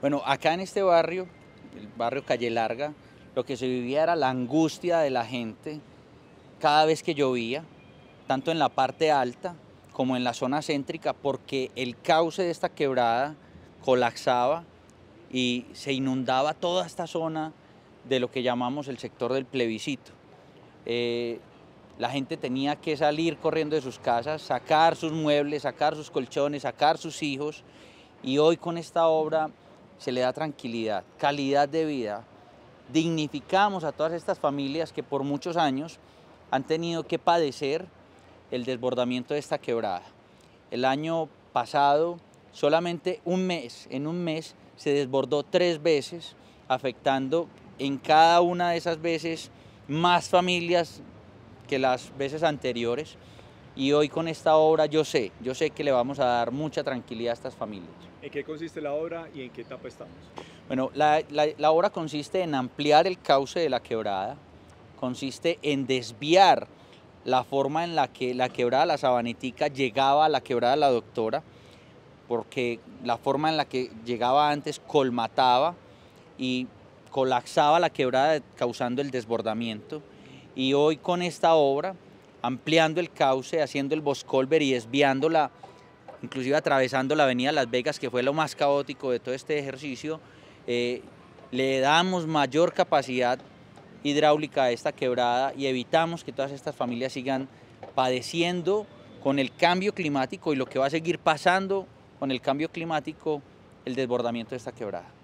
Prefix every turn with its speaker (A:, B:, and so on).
A: Bueno, acá en este barrio, el barrio Calle Larga, lo que se vivía era la angustia de la gente cada vez que llovía, tanto en la parte alta como en la zona céntrica, porque el cauce de esta quebrada colapsaba y se inundaba toda esta zona de lo que llamamos el sector del plebiscito. Eh, la gente tenía que salir corriendo de sus casas, sacar sus muebles, sacar sus colchones, sacar sus hijos, y hoy con esta obra se le da tranquilidad, calidad de vida, dignificamos a todas estas familias que por muchos años han tenido que padecer el desbordamiento de esta quebrada. El año pasado, solamente un mes, en un mes, se desbordó tres veces, afectando en cada una de esas veces más familias que las veces anteriores y hoy con esta obra yo sé, yo sé que le vamos a dar mucha tranquilidad a estas familias.
B: ¿En qué consiste la obra y en qué etapa estamos?
A: Bueno, la, obra consiste en ampliar el cauce de la quebrada, consiste en desviar la forma en la que la quebrada La Sabanetica llegaba a la quebrada de La Doctora, porque la forma en la que llegaba antes colmataba y colapsaba la quebrada causando el desbordamiento. Y hoy con esta obra ampliando el cauce, haciendo el Boscolver y desviándola, inclusive atravesando la avenida Las Vegas, que fue lo más caótico de todo este ejercicio, eh, le damos mayor capacidad hidráulica a esta quebrada y evitamos que todas estas familias sigan padeciendo con el cambio climático y lo que va a seguir pasando con el cambio climático, el desbordamiento de esta quebrada.